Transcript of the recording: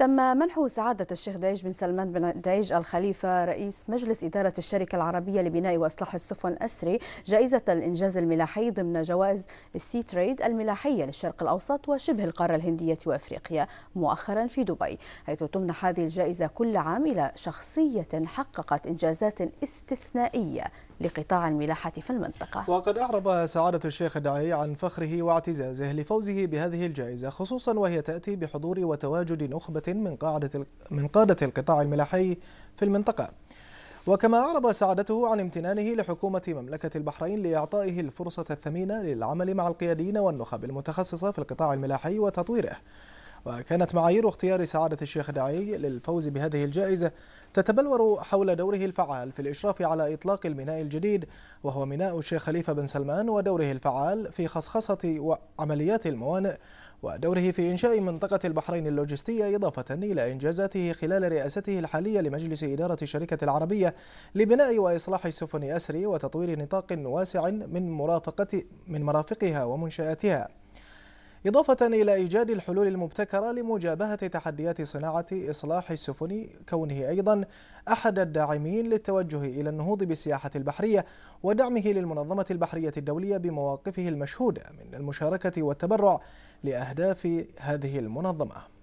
تم منح سعادة الشيخ دعيج بن سلمان بن دعيج الخليفة رئيس مجلس إدارة الشركة العربية لبناء وإصلاح السفن أسري جائزة الإنجاز الملاحي ضمن جوائز السي تريد الملاحية للشرق الأوسط وشبه القارة الهندية وأفريقيا مؤخرا في دبي حيث تمنح هذه الجائزة كل عام إلى شخصية حققت إنجازات استثنائية لقطاع الملاحة في المنطقة وقد أعرب سعادة الشيخ الدعي عن فخره واعتزازه لفوزه بهذه الجائزة خصوصا وهي تأتي بحضور وتواجد نخبة من قاعدة من قادة القطاع الملاحي في المنطقة وكما أعرب سعادته عن امتنانه لحكومة مملكة البحرين لإعطائه الفرصة الثمينة للعمل مع القياديين والنخب المتخصصة في القطاع الملاحي وتطويره وكانت معايير اختيار سعادة الشيخ داعي للفوز بهذه الجائزة تتبلور حول دوره الفعال في الإشراف على إطلاق الميناء الجديد وهو ميناء الشيخ خليفة بن سلمان ودوره الفعال في خصخصة وعمليات الموانئ ودوره في إنشاء منطقة البحرين اللوجستية إضافة إلى إنجازاته خلال رئاسته الحالية لمجلس إدارة الشركة العربية لبناء وإصلاح سفن أسري وتطوير نطاق واسع من مرافقة من مرافقها ومنشآتها إضافة إلى إيجاد الحلول المبتكرة لمجابهة تحديات صناعة إصلاح السفن كونه أيضا أحد الداعمين للتوجه إلى النهوض بالسياحة البحرية ودعمه للمنظمة البحرية الدولية بمواقفه المشهودة من المشاركة والتبرع لأهداف هذه المنظمة